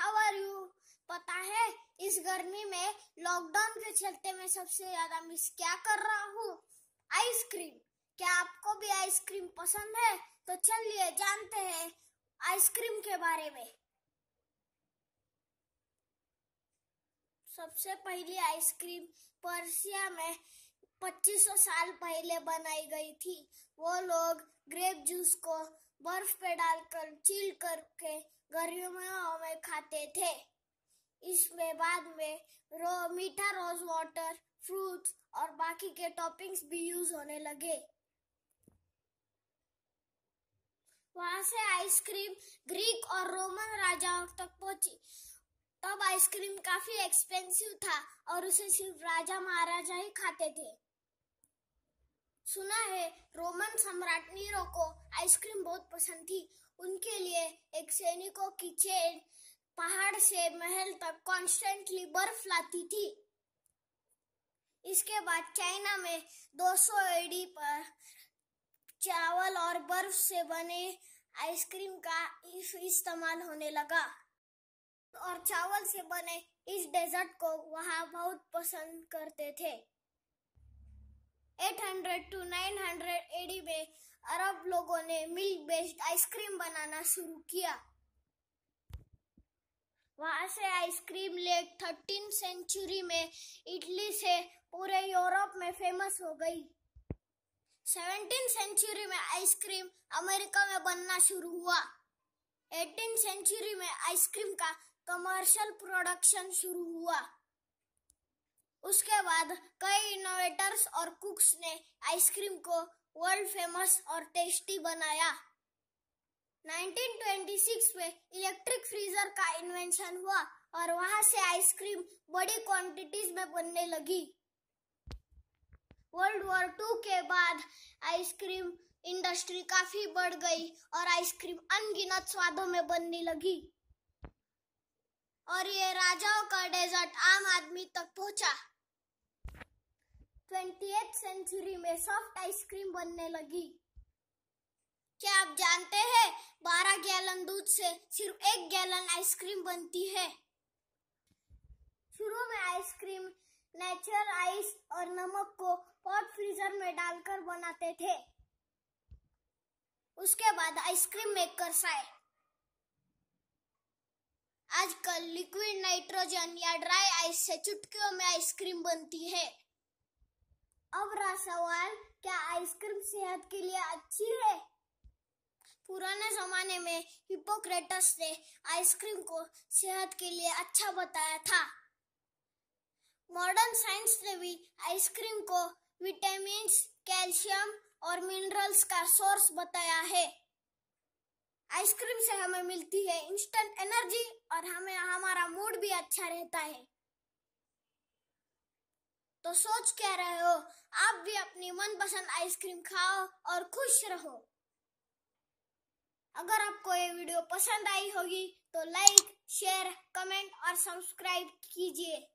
how are you पता है इस गर्मी में लॉकडाउन के चलते मैं सबसे ज्यादा मिस क्या कर रहा हूँ आइसक्रीम क्या आपको भी आइसक्रीम पसंद है तो चलिए जानते हैं आइसक्रीम के बारे में सबसे पहली आइसक्रीम पर्सिया में 2500 साल पहले बनाई गई थी वो लोग ग्रेप जूस को बर्फ पे डालकर चील करके गर्मियों में हमें खाते थे इसमें बाद में रो मीठा रोज वाटर फ्रूट्स और बाकी के टॉपिंग्स भी यूज होने लगे वहां से आइसक्रीम ग्रीक और रोमन राजाओं तक पहुंची तब आइसक्रीम काफी एक्सपेंसिव था और उसे सिर्फ राजा महाराजा ही खाते थे सुना है रोमन सम्राट नीरो को आइसक्रीम बहुत पसंद थी उनके लिए एक सैनिकों की चेन पहाड़ से महल तक कॉन्स्टेंटली बर्फ लाती थी इसके बाद चाइना में 200 सौ एडी पर चावल और बर्फ से बने आइसक्रीम का इस्तेमाल होने लगा और चावल से बने इस डेजर्ट को वहाँ बहुत पसंद करते थे 800 टू 900 एडी में अरब लोगों ने मिल्क बेस्ड आइसक्रीम बनाना शुरू किया वहां से आइसक्रीम लेक थर्टीन सेंचुरी में इटली से पूरे यूरोप में फेमस हो गई सेवनटीन सेंचुरी में आइसक्रीम अमेरिका में बनना शुरू हुआ एटीन सेंचुरी में आइसक्रीम का कमर्शियल प्रोडक्शन शुरू हुआ उसके बाद कई इनोवेटर्स और कुक्स ने आइसक्रीम को वर्ल्ड फेमस और टेस्टी बनाया 1926 में इलेक्ट्रिक फ्रीजर का इन्वेंशन हुआ और वहां से आइसक्रीम बड़ी क्वांटिटीज में बनने लगी वर्ल्ड वॉर टू के बाद आइसक्रीम इंडस्ट्री काफी बढ़ गई और आइसक्रीम अनगिनत स्वादों में बनने लगी और ये राजाओं का डेजर्ट आम आदमी तक पहुंचा ट्वेंटी सेंचुरी में सॉफ्ट आइसक्रीम बनने लगी क्या आप जानते हैं बारह गैलन दूध से सिर्फ एक गैलन आइसक्रीम बनती है शुरू में आइसक्रीम नेचुरल आइस और नमक को पॉट फ्रीजर में डालकर बनाते थे उसके बाद आइसक्रीम मेकर्स आए आजकल लिक्विड नाइट्रोजन या ड्राई आइस से चुटकियों में आइसक्रीम बनती है अब रहा सवाल क्या आइसक्रीम सेहत के लिए अच्छी है पुराने जमाने में हिपोक्रेटस ने आइसक्रीम को सेहत के लिए अच्छा बताया था मॉडर्न साइंस ने भी आइसक्रीम को विटामिन कैल्शियम और मिनरल्स का सोर्स बताया है आइसक्रीम से हमें मिलती है इंस्टेंट एनर्जी और हमें हमारा मूड भी अच्छा रहता है तो सोच क्या रहे हो आप भी अपनी मनपसंद आइसक्रीम खाओ और खुश रहो अगर आपको ये वीडियो पसंद आई होगी तो लाइक शेयर कमेंट और सब्सक्राइब कीजिए